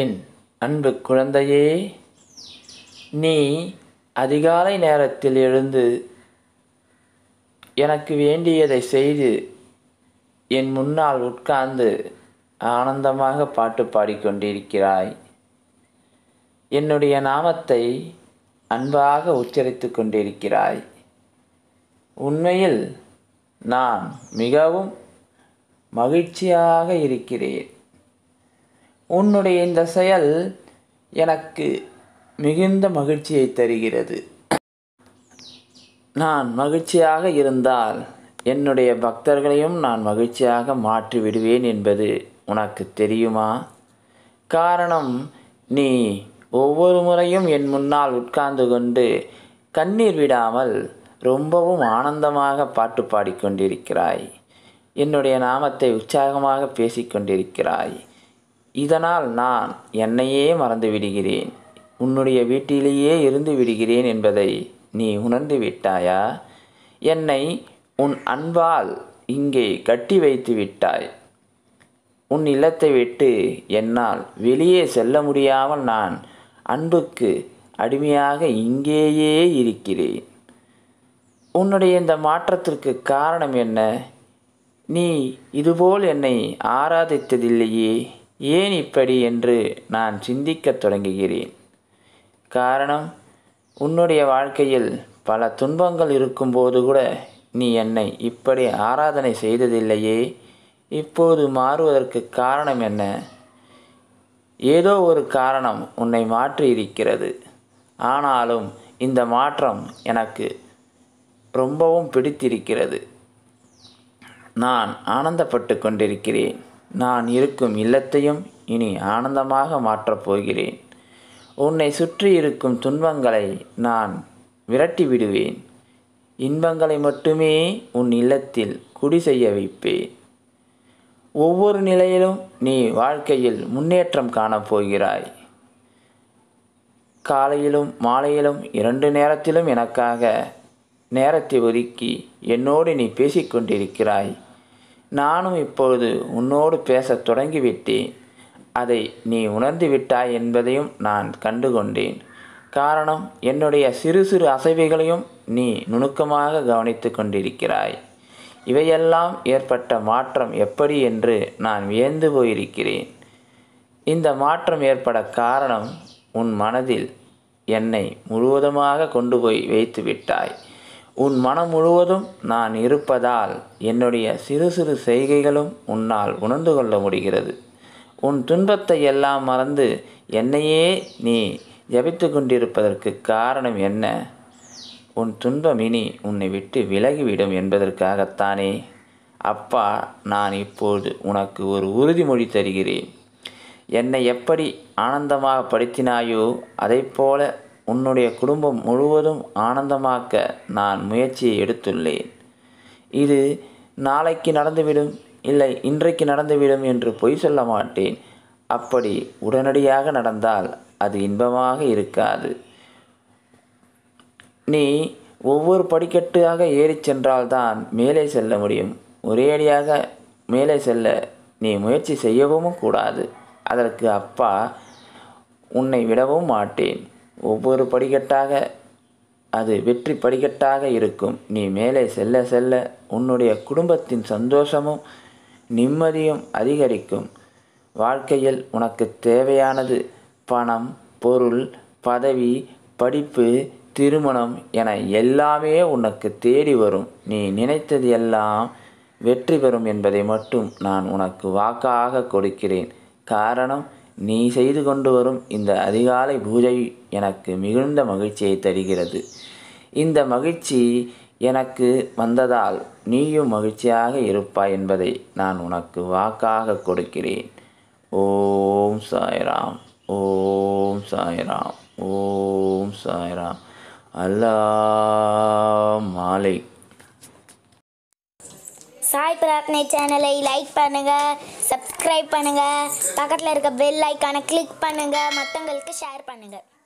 என் அன்பு குழந்தையே நீ அதிகாலை நேரத்தில் எழுந்து எனக்கு வேண்டியதை செய்து என் முன்னால் உட்கார்ந்து ஆனந்தமாக பாட்டு பாடிக்கொண்டிருக்கிறாய் என்னுடைய நாமத்தை அன்பாக உச்சரித்து கொண்டிருக்கிறாய் உண்மையில் நான் மிகவும் மகிழ்ச்சியாக இருக்கிறேன் உன்னுடைய இந்த செயல் எனக்கு மிகுந்த மகிழ்ச்சியை தருகிறது நான் மகிழ்ச்சியாக இருந்தால் என்னுடைய பக்தர்களையும் நான் மகிழ்ச்சியாக மாற்றி விடுவேன் என்பது உனக்கு தெரியுமா காரணம் நீ ஒவ்வொரு முறையும் என் முன்னால் உட்கார்ந்து கொண்டு கண்ணீர் விடாமல் ரொம்பவும் ஆனந்தமாக பாட்டு பாடிக்கொண்டிருக்கிறாய் என்னுடைய நாமத்தை உற்சாகமாக பேசிக்கொண்டிருக்கிறாய் இதனால் நான் என்னையே மறந்து விடுகிறேன் உன்னுடைய வீட்டிலேயே இருந்து விடுகிறேன் என்பதை நீ உணர்ந்து விட்டாயா என்னை உன் அன்பால் இங்கே கட்டி வைத்து விட்டாய் உன் இல்லத்தை விட்டு என்னால் வெளியே செல்ல முடியாமல் நான் அன்புக்கு அடிமையாக இங்கேயே இருக்கிறேன் உன்னுடைய இந்த மாற்றத்திற்கு காரணம் என்ன நீ இதுபோல் என்னை ஆராதித்ததில்லையே ஏன் இப்படி என்று நான் சிந்திக்கத் தொடங்குகிறேன் காரணம் உன்னுடைய வாழ்க்கையில் பல துன்பங்கள் இருக்கும்போது கூட நீ என்னை இப்படி ஆராதனை செய்ததில்லையே இப்போது மாறுவதற்கு காரணம் என்ன ஏதோ ஒரு காரணம் உன்னை மாற்றி இருக்கிறது ஆனாலும் இந்த மாற்றம் எனக்கு ரொம்பவும் பிடித்திருக்கிறது நான் ஆனந்தப்பட்டு கொண்டிருக்கிறேன் நான் இருக்கும் இல்லத்தையும் இனி ஆனந்தமாக மாற்றப் போகிறேன் உன்னை சுற்றி இருக்கும் துன்பங்களை நான் விரட்டி விடுவேன் இன்பங்களை மட்டுமே உன் இல்லத்தில் குடி செய்ய வைப்பேன் ஒவ்வொரு நிலையிலும் நீ வாழ்க்கையில் முன்னேற்றம் காணப்போகிறாய் காலையிலும் மாலையிலும் இரண்டு நேரத்திலும் எனக்காக நேரத்தை ஒதுக்கி என்னோடு நீ பேசிக்கொண்டிருக்கிறாய் நானும் இப்பொழுது உன்னோடு பேசத் தொடங்கிவிட்டேன் அதை நீ உணர்ந்து விட்டாய் என்பதையும் நான் கண்டுகொண்டேன் காரணம் என்னுடைய சிறு சிறு அசைவுகளையும் நீ நுணுக்கமாக கவனித்து கொண்டிருக்கிறாய் இவையெல்லாம் ஏற்பட்ட மாற்றம் எப்படி என்று நான் வியந்து போயிருக்கிறேன் இந்த மாற்றம் ஏற்பட காரணம் உன் மனதில் என்னை முழுவதுமாக கொண்டு போய் வைத்து விட்டாய் உன் மனம் முழுவதும் நான் இருப்பதால் என்னுடைய சிறு சிறு செய்கைகளும் உன்னால் உணர்ந்து கொள்ள முடிகிறது உன் துன்பத்தை எல்லாம் மறந்து என்னையே நீ ஜபித்து கொண்டிருப்பதற்கு காரணம் என்ன உன் துன்பம் இனி உன்னை விட்டு விலகிவிடும் என்பதற்காகத்தானே அப்பா நான் இப்போது உனக்கு ஒரு உறுதிமொழி தருகிறேன் என்னை எப்படி ஆனந்தமாக படுத்தினாயோ அதை போல உன்னுடைய குடும்பம் முழுவதும் ஆனந்தமாக்க நான் முயற்சியை எடுத்துள்ளேன் இது நாளைக்கு நடந்துவிடும் இல்லை இன்றைக்கு நடந்துவிடும் என்று பொய் சொல்ல மாட்டேன் அப்படி உடனடியாக நடந்தால் அது இன்பமாக இருக்காது நீ ஒவ்வொரு படிக்கட்டாக ஏறி சென்றால்தான் மேலே செல்ல முடியும் ஒரேடியாக மேலே செல்ல நீ முயற்சி செய்யவும் கூடாது அதற்கு அப்பா உன்னை விடவும் மாட்டேன் ஒவ்வொரு படிக்கட்டாக அது வெற்றி படிக்கட்டாக இருக்கும் நீ மேலே செல்ல செல்ல உன்னுடைய குடும்பத்தின் சந்தோஷமும் நிம்மதியும் அதிகரிக்கும் வாழ்க்கையில் உனக்கு தேவையானது பணம் பொருள் பதவி படிப்பு திருமணம் என எல்லாமே உனக்கு தேடி வரும் நீ நினைத்தது எல்லாம் வெற்றி பெறும் என்பதை மட்டும் நான் உனக்கு வாக்காக கொடுக்கிறேன் காரணம் நீ செய்து கொண்டு வரும் இந்த அதிகாலை பூஜை எனக்கு மிகுந்த மகிழ்ச்சியை தருகிறது இந்த மகிழ்ச்சி எனக்கு வந்ததால் நீயும் மகிழ்ச்சியாக இருப்பாய் என்பதை நான் உனக்கு வாக்காக கொடுக்கிறேன் ஓம் சாய்ராம் ஓம் சாய்ராம் ஓம் சாய்ராம் அல்லா மாலிக் பிரார்த்தனை சேனலை லைக் பண்ணுங்கள் சப்ஸ்கிரைப் பண்ணுங்கள் பக்கத்தில் இருக்க பெல் ஐக்கானை கிளிக் பண்ணுங்கள் மற்றவங்களுக்கு ஷேர் பண்ணுங்கள்